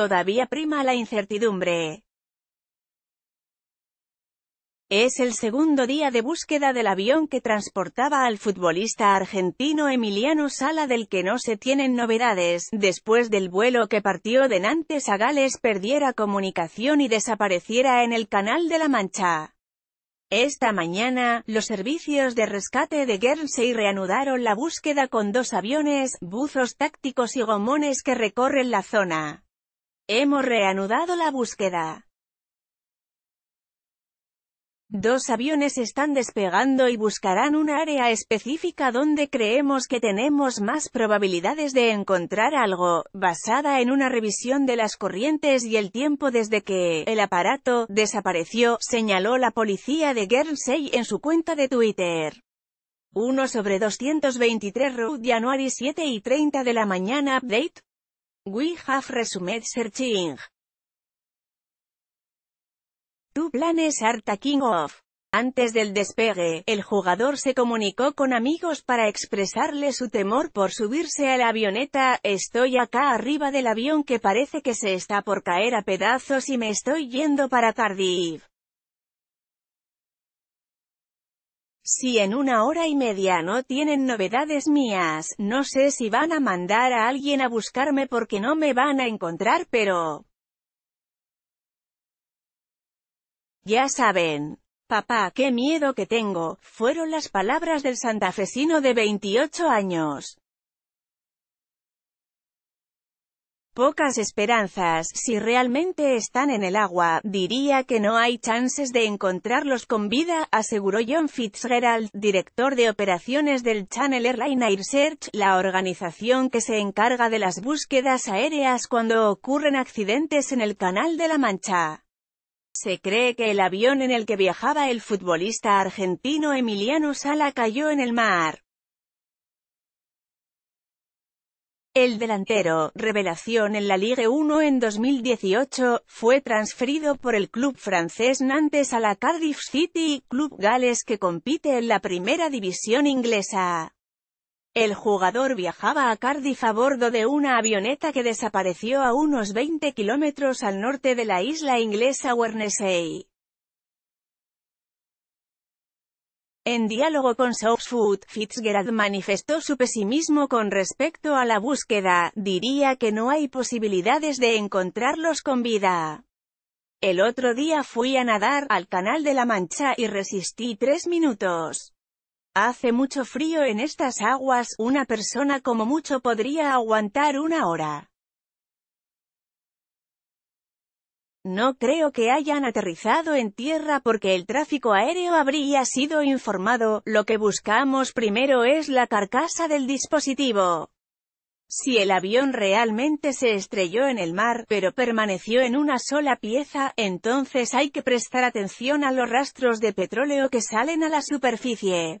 Todavía prima la incertidumbre. Es el segundo día de búsqueda del avión que transportaba al futbolista argentino Emiliano Sala del que no se tienen novedades, después del vuelo que partió de Nantes a Gales perdiera comunicación y desapareciera en el Canal de la Mancha. Esta mañana, los servicios de rescate de Guernsey reanudaron la búsqueda con dos aviones, buzos tácticos y gomones que recorren la zona. Hemos reanudado la búsqueda. Dos aviones están despegando y buscarán un área específica donde creemos que tenemos más probabilidades de encontrar algo, basada en una revisión de las corrientes y el tiempo desde que el aparato desapareció, señaló la policía de Guernsey en su cuenta de Twitter. 1 sobre 223 Route January 7 y 30 de la mañana Update We have resumed searching. Tu planes are taking off. Antes del despegue, el jugador se comunicó con amigos para expresarle su temor por subirse a la avioneta, estoy acá arriba del avión que parece que se está por caer a pedazos y me estoy yendo para Cardiff. Si en una hora y media no tienen novedades mías, no sé si van a mandar a alguien a buscarme porque no me van a encontrar pero... Ya saben. Papá, qué miedo que tengo, fueron las palabras del santafesino de 28 años. pocas esperanzas, si realmente están en el agua, diría que no hay chances de encontrarlos con vida, aseguró John Fitzgerald, director de operaciones del Channel Airline Air Search, la organización que se encarga de las búsquedas aéreas cuando ocurren accidentes en el Canal de la Mancha. Se cree que el avión en el que viajaba el futbolista argentino Emiliano Sala cayó en el mar. El delantero, revelación en la Ligue 1 en 2018, fue transferido por el club francés Nantes a la Cardiff City, club gales que compite en la primera división inglesa. El jugador viajaba a Cardiff a bordo de una avioneta que desapareció a unos 20 kilómetros al norte de la isla inglesa Wernesey. En diálogo con Southwood, Fitzgerald manifestó su pesimismo con respecto a la búsqueda, diría que no hay posibilidades de encontrarlos con vida. El otro día fui a nadar, al Canal de la Mancha y resistí tres minutos. Hace mucho frío en estas aguas, una persona como mucho podría aguantar una hora. No creo que hayan aterrizado en tierra porque el tráfico aéreo habría sido informado, lo que buscamos primero es la carcasa del dispositivo. Si el avión realmente se estrelló en el mar, pero permaneció en una sola pieza, entonces hay que prestar atención a los rastros de petróleo que salen a la superficie.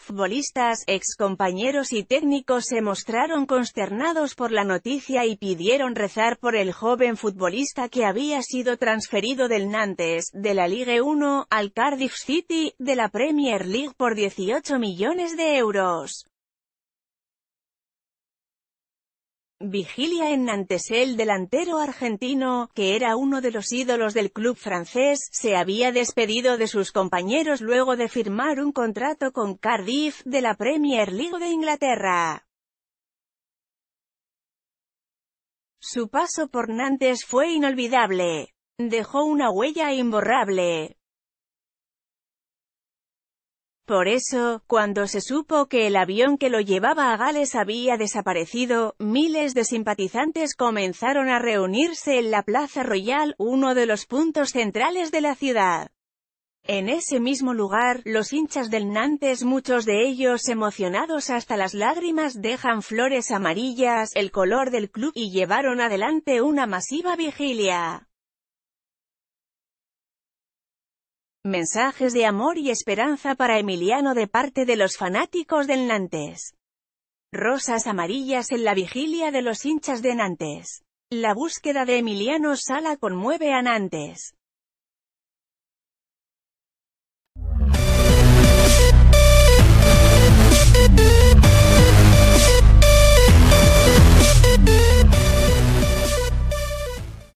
Futbolistas, excompañeros y técnicos se mostraron consternados por la noticia y pidieron rezar por el joven futbolista que había sido transferido del Nantes, de la Ligue 1, al Cardiff City, de la Premier League por 18 millones de euros. Vigilia en Nantes el delantero argentino, que era uno de los ídolos del club francés, se había despedido de sus compañeros luego de firmar un contrato con Cardiff de la Premier League de Inglaterra. Su paso por Nantes fue inolvidable. Dejó una huella imborrable. Por eso, cuando se supo que el avión que lo llevaba a Gales había desaparecido, miles de simpatizantes comenzaron a reunirse en la Plaza Royal, uno de los puntos centrales de la ciudad. En ese mismo lugar, los hinchas del Nantes muchos de ellos emocionados hasta las lágrimas dejan flores amarillas, el color del club, y llevaron adelante una masiva vigilia. Mensajes de amor y esperanza para Emiliano de parte de los fanáticos del Nantes. Rosas amarillas en la vigilia de los hinchas de Nantes. La búsqueda de Emiliano Sala conmueve a Nantes.